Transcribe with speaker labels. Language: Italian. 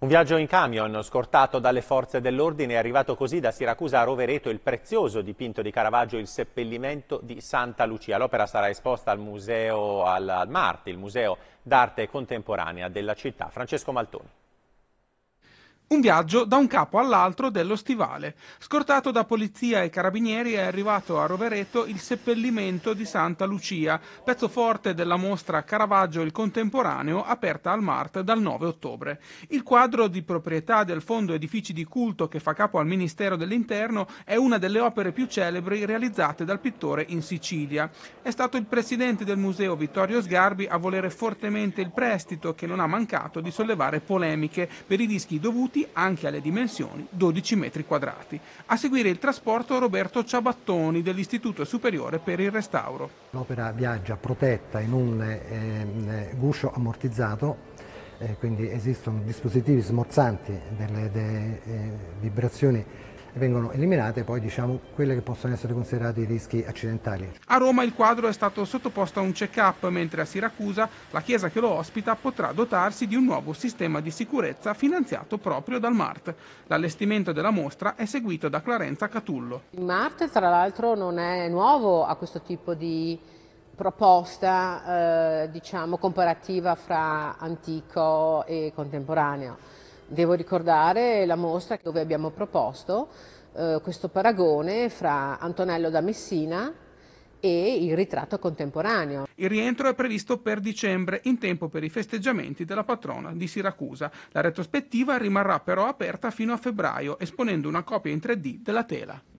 Speaker 1: Un viaggio in camion scortato dalle forze dell'ordine è arrivato così da Siracusa a Rovereto il prezioso dipinto di Caravaggio Il seppellimento di Santa Lucia. L'opera sarà esposta al Museo al Marti, il Museo d'arte contemporanea della città. Francesco Maltoni.
Speaker 2: Un viaggio da un capo all'altro dello stivale. Scortato da polizia e carabinieri è arrivato a Rovereto il seppellimento di Santa Lucia, pezzo forte della mostra Caravaggio il Contemporaneo aperta al Mart dal 9 ottobre. Il quadro di proprietà del Fondo Edifici di Culto che fa capo al Ministero dell'Interno è una delle opere più celebri realizzate dal pittore in Sicilia. È stato il presidente del museo Vittorio Sgarbi a volere fortemente il prestito che non ha mancato di sollevare polemiche per i dischi dovuti adatti anche alle dimensioni 12 metri quadrati. A seguire il trasporto Roberto Ciabattoni dell'Istituto Superiore per il Restauro.
Speaker 3: L'opera viaggia protetta in un eh, eh guscio ammortizzato eh, quindi esistono dispositivi smorzanti delle, delle eh, vibrazioni vengono eliminate poi diciamo, quelle che possono essere considerate i rischi accidentali.
Speaker 2: A Roma il quadro è stato sottoposto a un check-up, mentre a Siracusa la chiesa che lo ospita potrà dotarsi di un nuovo sistema di sicurezza finanziato proprio dal MART. L'allestimento della mostra è seguito da Clarenza Catullo.
Speaker 4: Il MART tra l'altro non è nuovo a questo tipo di proposta eh, diciamo comparativa fra antico e contemporaneo. Devo ricordare la mostra dove abbiamo proposto eh, questo paragone fra Antonello da Messina e il ritratto contemporaneo.
Speaker 2: Il rientro è previsto per dicembre, in tempo per i festeggiamenti della patrona di Siracusa. La retrospettiva rimarrà però aperta fino a febbraio, esponendo una copia in 3D della tela.